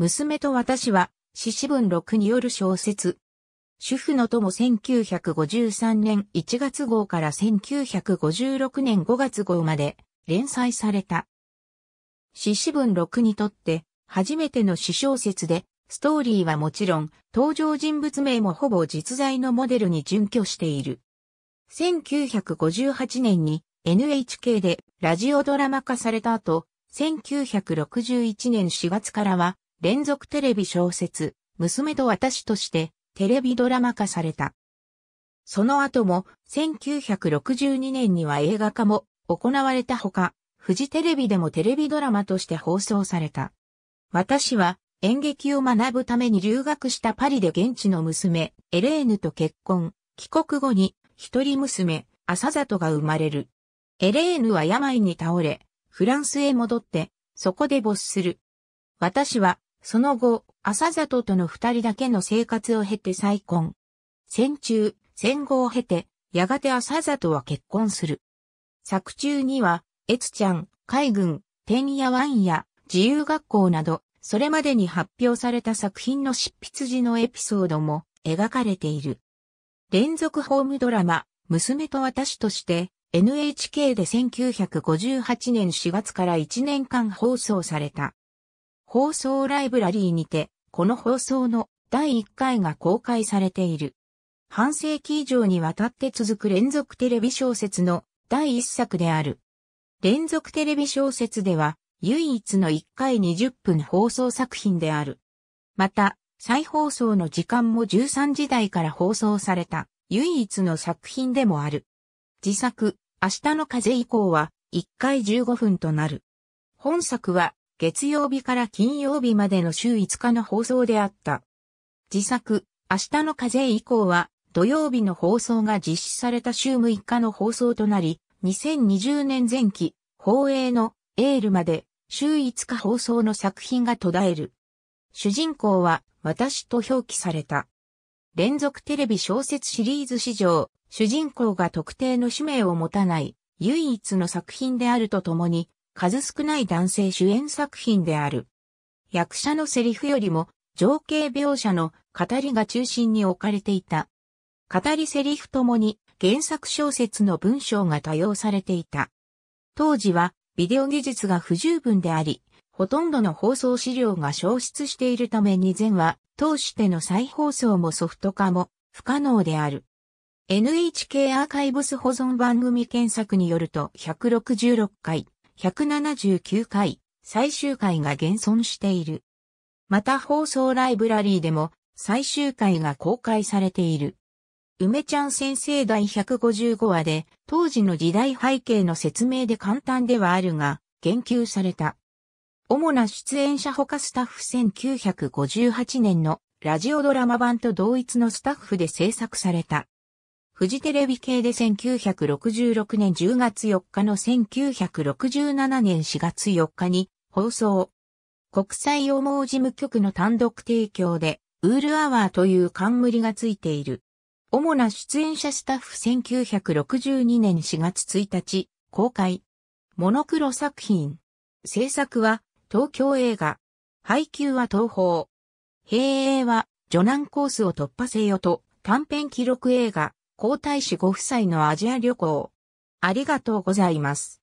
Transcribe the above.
娘と私は、獅子文録による小説。主婦の友1953年1月号から1956年5月号まで連載された。獅子文録にとって初めての詩小説で、ストーリーはもちろん登場人物名もほぼ実在のモデルに準拠している。1958年に NHK でラジオドラマ化された後、1961年4月からは連続テレビ小説、娘と私としてテレビドラマ化された。その後も1962年には映画化も行われたほか、フジテレビでもテレビドラマとして放送された。私は演劇を学ぶために留学したパリで現地の娘、エレーヌと結婚。帰国後に一人娘、朝里が生まれる。エレーヌは病に倒れ、フランスへ戻って、そこで没する。私はその後、朝里との二人だけの生活を経て再婚。戦中、戦後を経て、やがて朝里は結婚する。作中には、越ちゃん、海軍、天夜湾や自由学校など、それまでに発表された作品の執筆時のエピソードも描かれている。連続ホームドラマ、娘と私として、NHK で1958年4月から1年間放送された。放送ライブラリーにて、この放送の第1回が公開されている。半世紀以上にわたって続く連続テレビ小説の第1作である。連続テレビ小説では、唯一の1回20分放送作品である。また、再放送の時間も13時台から放送された唯一の作品でもある。自作、明日の風以降は1回15分となる。本作は月曜日から金曜日までの週5日の放送であった。自作、明日の風以降は、土曜日の放送が実施された週6日の放送となり、2020年前期、放映のエールまで、週5日放送の作品が途絶える。主人公は、私と表記された。連続テレビ小説シリーズ史上、主人公が特定の使命を持たない、唯一の作品であるとともに、数少ない男性主演作品である。役者のセリフよりも情景描写の語りが中心に置かれていた。語りセリフともに原作小説の文章が多用されていた。当時はビデオ技術が不十分であり、ほとんどの放送資料が消失しているために前は通しての再放送もソフト化も不可能である。NHK アーカイブス保存番組検索によると166回、179回、最終回が現存している。また放送ライブラリーでも最終回が公開されている。梅ちゃん先生第155話で当時の時代背景の説明で簡単ではあるが言及された。主な出演者ほかスタッフ1958年のラジオドラマ版と同一のスタッフで制作された。フジテレビ系で1966年10月4日の1967年4月4日に放送。国際養毛事務局の単独提供で、ウールアワーという冠がついている。主な出演者スタッフ1962年4月1日、公開。モノクロ作品。制作は、東京映画。配給は東宝。平営は、序南コースを突破せよと、短編記録映画。皇太子ご夫妻のアジア旅行。ありがとうございます。